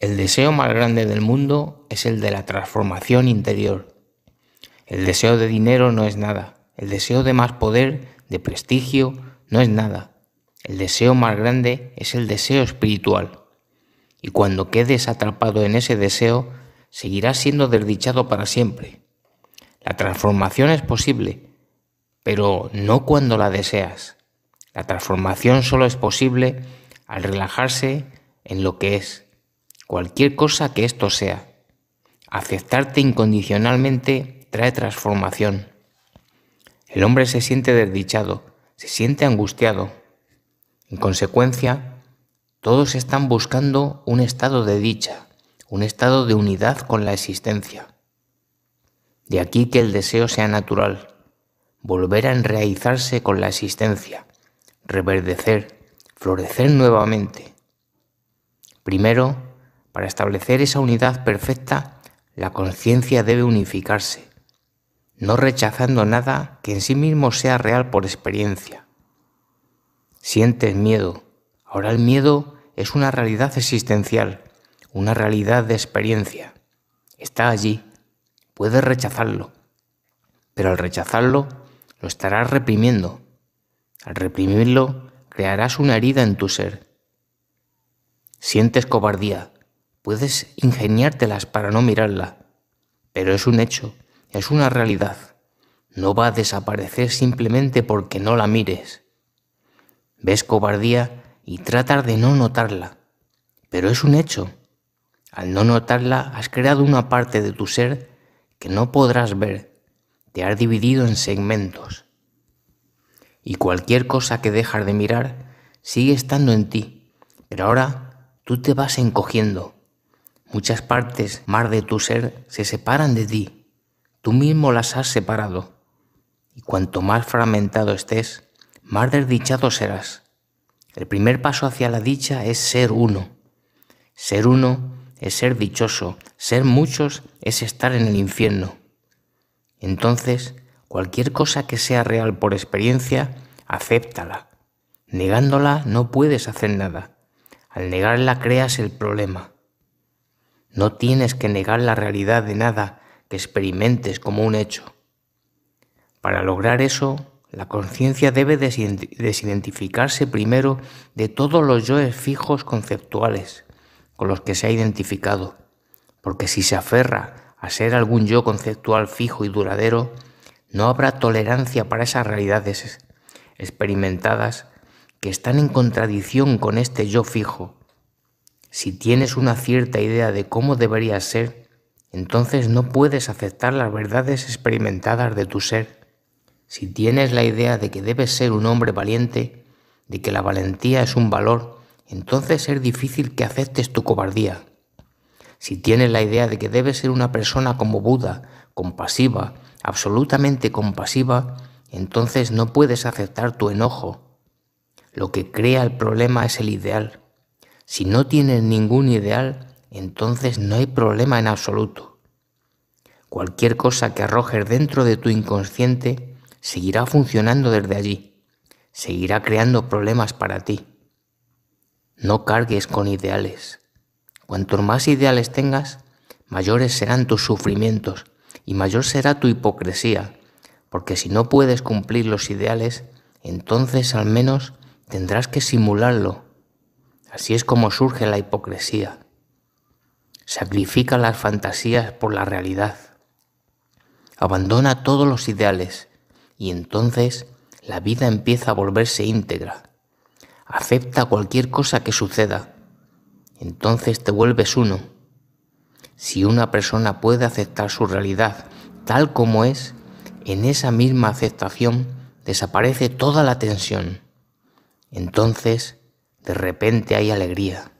El deseo más grande del mundo es el de la transformación interior. El deseo de dinero no es nada. El deseo de más poder, de prestigio, no es nada. El deseo más grande es el deseo espiritual. Y cuando quedes atrapado en ese deseo, seguirás siendo desdichado para siempre. La transformación es posible, pero no cuando la deseas. La transformación solo es posible al relajarse en lo que es, cualquier cosa que esto sea. Aceptarte incondicionalmente trae transformación. El hombre se siente desdichado, se siente angustiado. En consecuencia, todos están buscando un estado de dicha, un estado de unidad con la existencia. De aquí que el deseo sea natural, volver a enraizarse con la existencia, reverdecer, florecer nuevamente. Primero, para establecer esa unidad perfecta, la conciencia debe unificarse, no rechazando nada que en sí mismo sea real por experiencia. Sientes miedo. Ahora el miedo es una realidad existencial, una realidad de experiencia. Está allí. Puedes rechazarlo. Pero al rechazarlo, lo estarás reprimiendo. Al reprimirlo, crearás una herida en tu ser. Sientes cobardía. Puedes ingeniártelas para no mirarla, pero es un hecho, es una realidad. No va a desaparecer simplemente porque no la mires. Ves cobardía y tratas de no notarla, pero es un hecho. Al no notarla has creado una parte de tu ser que no podrás ver. Te has dividido en segmentos. Y cualquier cosa que dejas de mirar sigue estando en ti, pero ahora tú te vas encogiendo Muchas partes más de tu ser se separan de ti. Tú mismo las has separado. Y cuanto más fragmentado estés, más desdichado serás. El primer paso hacia la dicha es ser uno. Ser uno es ser dichoso. Ser muchos es estar en el infierno. Entonces, cualquier cosa que sea real por experiencia, acéptala. Negándola no puedes hacer nada. Al negarla creas el problema. No tienes que negar la realidad de nada que experimentes como un hecho. Para lograr eso, la conciencia debe desidentificarse primero de todos los yoes fijos conceptuales con los que se ha identificado, porque si se aferra a ser algún yo conceptual fijo y duradero, no habrá tolerancia para esas realidades experimentadas que están en contradicción con este yo fijo si tienes una cierta idea de cómo deberías ser, entonces no puedes aceptar las verdades experimentadas de tu ser. Si tienes la idea de que debes ser un hombre valiente, de que la valentía es un valor, entonces es difícil que aceptes tu cobardía. Si tienes la idea de que debes ser una persona como Buda, compasiva, absolutamente compasiva, entonces no puedes aceptar tu enojo. Lo que crea el problema es el ideal. Si no tienes ningún ideal, entonces no hay problema en absoluto. Cualquier cosa que arrojes dentro de tu inconsciente seguirá funcionando desde allí, seguirá creando problemas para ti. No cargues con ideales. Cuantos más ideales tengas, mayores serán tus sufrimientos y mayor será tu hipocresía, porque si no puedes cumplir los ideales, entonces al menos tendrás que simularlo Así es como surge la hipocresía. Sacrifica las fantasías por la realidad. Abandona todos los ideales y entonces la vida empieza a volverse íntegra. Acepta cualquier cosa que suceda. Entonces te vuelves uno. Si una persona puede aceptar su realidad tal como es, en esa misma aceptación desaparece toda la tensión. Entonces, de repente hay alegría.